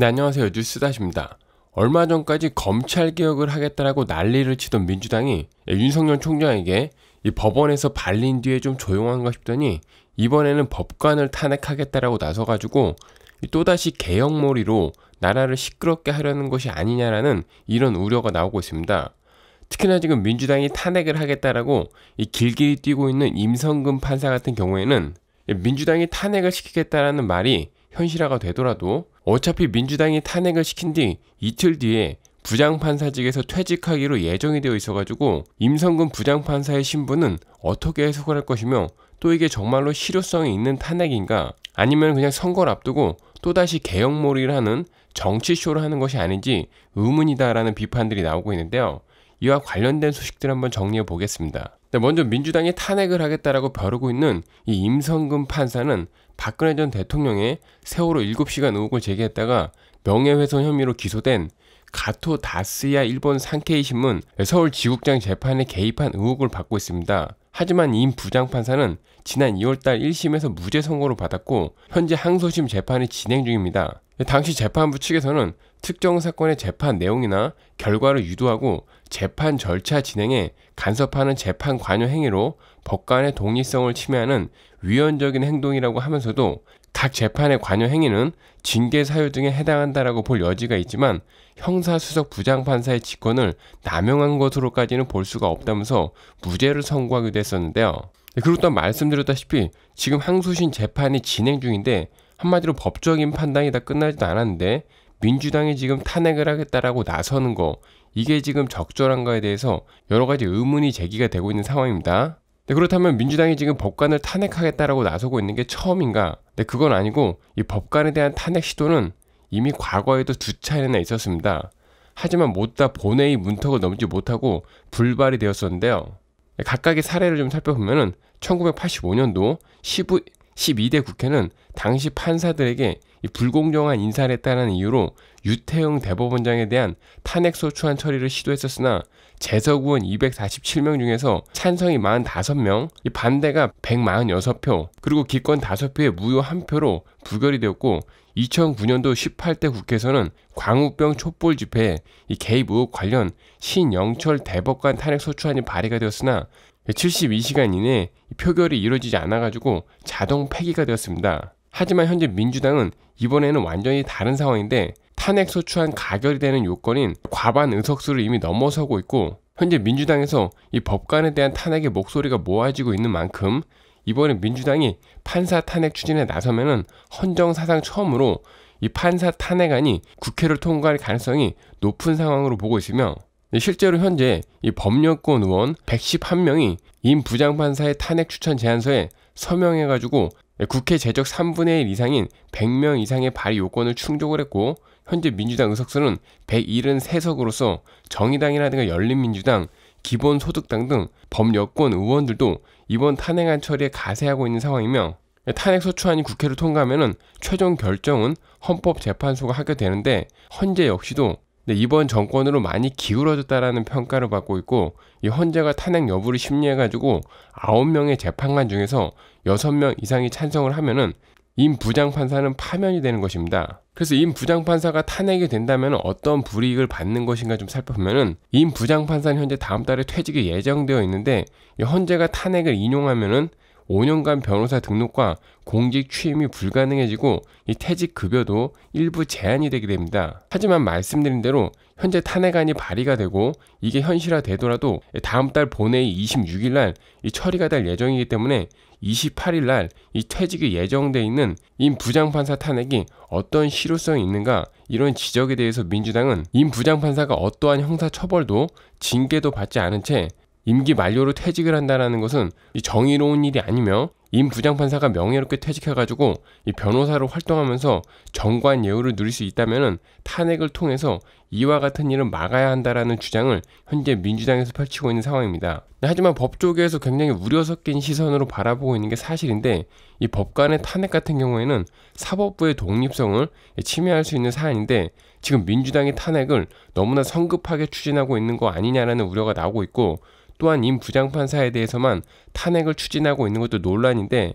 네, 안녕하세요. 뉴스다십니다. 얼마 전까지 검찰 개혁을 하겠다라고 난리를 치던 민주당이 예, 윤석열 총장에게 이 법원에서 발린 뒤에 좀 조용한가 싶더니 이번에는 법관을 탄핵하겠다라고 나서가지고 또다시 개혁몰이로 나라를 시끄럽게 하려는 것이 아니냐라는 이런 우려가 나오고 있습니다. 특히나 지금 민주당이 탄핵을 하겠다라고 이 길길이 뛰고 있는 임성근 판사 같은 경우에는 민주당이 탄핵을 시키겠다라는 말이 현실화가 되더라도 어차피 민주당이 탄핵을 시킨 뒤 이틀 뒤에 부장판사직에서 퇴직하기로 예정이 되어 있어가지고 임성근 부장판사의 신분은 어떻게 해석을 할 것이며 또 이게 정말로 실효성이 있는 탄핵인가 아니면 그냥 선거를 앞두고 또다시 개혁몰이를 하는 정치쇼를 하는 것이 아닌지 의문이다라는 비판들이 나오고 있는데요. 이와 관련된 소식들 한번 정리해 보겠습니다. 네, 먼저 민주당이 탄핵을 하겠다라고 벼르고 있는 이 임성근 판사는 박근혜 전 대통령의 세월호 7시간 의혹을 제기했다가 명예훼손 혐의로 기소된 가토 다스야 일본 산케이 신문 서울 지국장 재판에 개입한 의혹을 받고 있습니다. 하지만 임 부장판사는 지난 2월달 1심에서 무죄 선고를 받았고 현재 항소심 재판이 진행 중입니다. 당시 재판부 측에서는 특정 사건의 재판 내용이나 결과를 유도하고 재판 절차 진행에 간섭하는 재판 관여 행위로 법관의 독립성을 침해하는 위헌적인 행동이라고 하면서도 각 재판의 관여 행위는 징계 사유 등에 해당한다라고 볼 여지가 있지만 형사수석 부장판사의 직권을 남용한 것으로까지는 볼 수가 없다면서 무죄를 선고하기도 했었는데요. 네, 그리고 또 말씀드렸다시피 지금 항소심 재판이 진행 중인데 한마디로 법적인 판단이 다 끝나지도 않았는데 민주당이 지금 탄핵을 하겠다라고 나서는 거 이게 지금 적절한가에 대해서 여러 가지 의문이 제기가 되고 있는 상황입니다. 네, 그렇다면 민주당이 지금 법관을 탄핵하겠다라고 나서고 있는 게 처음인가? 네, 그건 아니고 이 법관에 대한 탄핵 시도는 이미 과거에도 두 차례나 있었습니다. 하지만 못다 본회의 문턱을 넘지 못하고 불발이 되었었는데요. 각각의 사례를 좀 살펴보면은 1985년도 15, 12대 국회는 당시 판사들에게 불공정한 인사를 했다는 이유로 유태영 대법원장에 대한 탄핵소추안 처리를 시도했었으나 재석 의원 247명 중에서 찬성이 45명, 반대가 146표, 그리고 기권 5표에 무효 1표로 부결이 되었고 2009년도 18대 국회에서는 광우병 촛불 집회에 개입 의혹 관련 신영철 대법관 탄핵소추안이 발의가 되었으나 72시간 이내 표결이 이루어지지 않아가지고 자동 폐기가 되었습니다. 하지만 현재 민주당은 이번에는 완전히 다른 상황인데 탄핵 소추안 가결이 되는 요건인 과반 의석수를 이미 넘어서고 있고 현재 민주당에서 이 법관에 대한 탄핵의 목소리가 모아지고 있는 만큼 이번에 민주당이 판사 탄핵 추진에 나서면은 헌정 사상 처음으로 이 판사 탄핵안이 국회를 통과할 가능성이 높은 상황으로 보고 있으며 실제로 현재 이 법령권 의원 111명이 임 부장판사의 탄핵 추천 제안서에 서명해가지고 국회 제적 3분의 1 이상인 100명 이상의 발의 요건을 충족을 했고 현재 민주당 의석수는 173석으로서 정의당이라든가 열린민주당, 기본소득당 등법여권 의원들도 이번 탄핵안 처리에 가세하고 있는 상황이며 탄핵소추안이 국회를 통과하면 최종 결정은 헌법재판소가 하게 되는데 헌재 역시도 근데 이번 정권으로 많이 기울어졌다라는 평가를 받고 있고 이 헌재가 탄핵 여부를 심리해가지고 9명의 재판관 중에서 6명 이상이 찬성을 하면은 임 부장판사는 파면이 되는 것입니다. 그래서 임 부장판사가 탄핵이 된다면 어떤 불이익을 받는 것인가 좀 살펴보면은 임 부장판사는 현재 다음 달에 퇴직이 예정되어 있는데 이 헌재가 탄핵을 인용하면은 5년간 변호사 등록과 공직 취임이 불가능해지고 이 퇴직 급여도 일부 제한이 되게 됩니다. 하지만 말씀드린 대로 현재 탄핵안이 발의가 되고 이게 현실화되더라도 다음 달 본회의 26일 날 이 처리가 될 예정이기 때문에 28일 날 이 퇴직이 예정돼 있는 임 부장판사 탄핵이 어떤 실효성이 있는가 이런 지적에 대해서 민주당은 임 부장판사가 어떠한 형사 처벌도 징계도 받지 않은 채 임기 만료로 퇴직을 한다는 것은 정의로운 일이 아니며 임 부장판사가 명예롭게 퇴직해가지고 이 변호사로 활동하면서 정관 예우를 누릴 수 있다면 탄핵을 통해서 이와 같은 일을 막아야 한다라는 주장을 현재 민주당에서 펼치고 있는 상황입니다. 하지만 법조계에서 굉장히 우려 섞인 시선으로 바라보고 있는 게 사실인데 이 법관의 탄핵 같은 경우에는 사법부의 독립성을 침해할 수 있는 사안인데 지금 민주당이 탄핵을 너무나 성급하게 추진하고 있는 거 아니냐라는 우려가 나오고 있고 또한 임 부장판사에 대해서만 탄핵을 추진하고 있는 것도 논란이 사안인데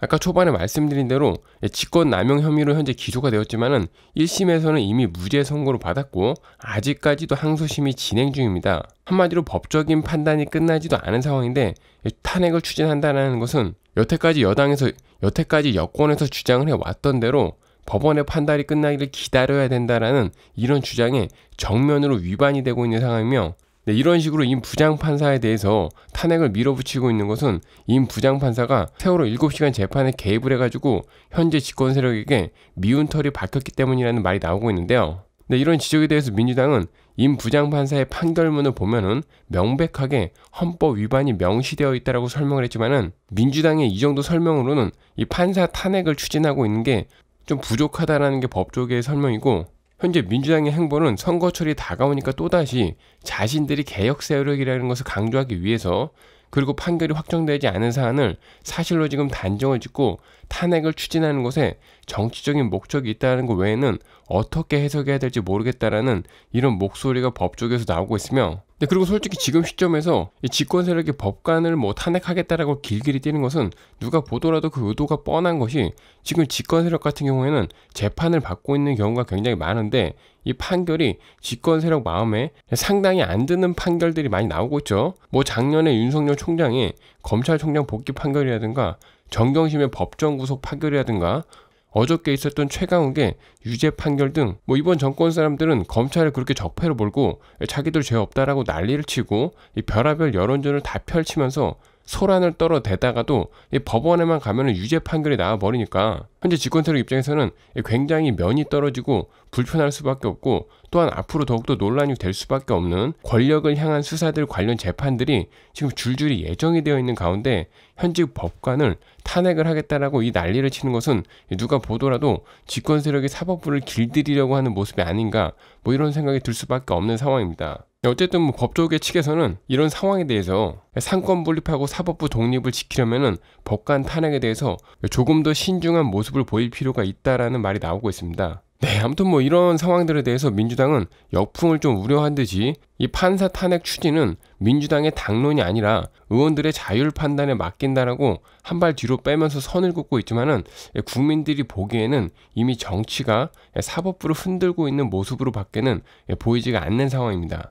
아까 초반에 말씀드린 대로 예, 직권 남용 혐의로 현재 기소가 되었지만은 1심에서는 이미 무죄 선고를 받았고 아직까지도 항소심이 진행 중입니다. 한마디로 법적인 판단이 끝나지도 않은 상황인데 예, 탄핵을 추진한다는 것은 여태까지 여당에서 여태까지 여권에서 주장을 해왔던 대로 법원의 판단이 끝나기를 기다려야 된다라는 이런 주장에 정면으로 위반이 되고 있는 상황이며 네, 이런 식으로 임 부장판사에 대해서 탄핵을 밀어붙이고 있는 것은 임 부장판사가 세월호 7시간 재판에 개입을 해가지고 현재 집권 세력에게 미운 털이 박혔기 때문이라는 말이 나오고 있는데요. 네, 이런 지적에 대해서 민주당은 임 부장판사의 판결문을 보면은 명백하게 헌법 위반이 명시되어 있다고 설명을 했지만은 민주당의 이 정도 설명으로는 이 판사 탄핵을 추진하고 있는 게 좀 부족하다라는 게 법조계의 설명이고 현재 민주당의 행보는 선거철이 다가오니까 또다시 자신들이 개혁 세력이라는 것을 강조하기 위해서 그리고 판결이 확정되지 않은 사안을 사실로 지금 단정을 짓고 탄핵을 추진하는 것에 정치적인 목적이 있다는 것 외에는 어떻게 해석해야 될지 모르겠다라는 이런 목소리가 법 쪽에서 나오고 있으며 네, 그리고 솔직히 지금 시점에서 이 집권 세력이 법관을 뭐 탄핵하겠다라고 길길이 뛰는 것은 누가 보더라도 그 의도가 뻔한 것이 지금 집권 세력 같은 경우에는 재판을 받고 있는 경우가 굉장히 많은데 이 판결이 집권 세력 마음에 상당히 안 드는 판결들이 많이 나오고 있죠. 뭐 작년에 윤석열 총장이 검찰총장 복귀 판결이라든가 정경심의 법정 구속 판결이라든가 어저께 있었던 최강욱의 유죄 판결 등 뭐 이번 정권 사람들은 검찰을 그렇게 적폐로 몰고 자기들 죄 없다라고 난리를 치고 이 별하별 여론전을 다 펼치면서 소란을 떨어대다가도 이 법원에만 가면 은 유죄 판결이 나와버리니까 현재 집권 세력 입장에서는 굉장히 면이 떨어지고 불편할 수밖에 없고 또한 앞으로 더욱더 논란이 될 수밖에 없는 권력을 향한 수사들 관련 재판들이 지금 줄줄이 예정이 되어 있는 가운데 현직 법관을 탄핵을 하겠다라고 이 난리를 치는 것은 누가 보더라도 집권 세력이 사법부를 길들이려고 하는 모습이 아닌가 뭐 이런 생각이 들 수밖에 없는 상황입니다. 네, 어쨌든 뭐 법조계 측에서는 이런 상황에 대해서 상권 분립하고 사법부 독립을 지키려면 법관 탄핵에 대해서 조금 더 신중한 모습을 보일 필요가 있다라는 말이 나오고 있습니다. 네, 아무튼 뭐 이런 상황들에 대해서 민주당은 역풍을 좀 우려한 듯이 이 판사 탄핵 추진은 민주당의 당론이 아니라 의원들의 자율 판단에 맡긴다라고 한 발 뒤로 빼면서 선을 긋고 있지만은 예, 국민들이 보기에는 이미 정치가 예, 사법부를 흔들고 있는 모습으로 밖에는 예, 보이지가 않는 상황입니다.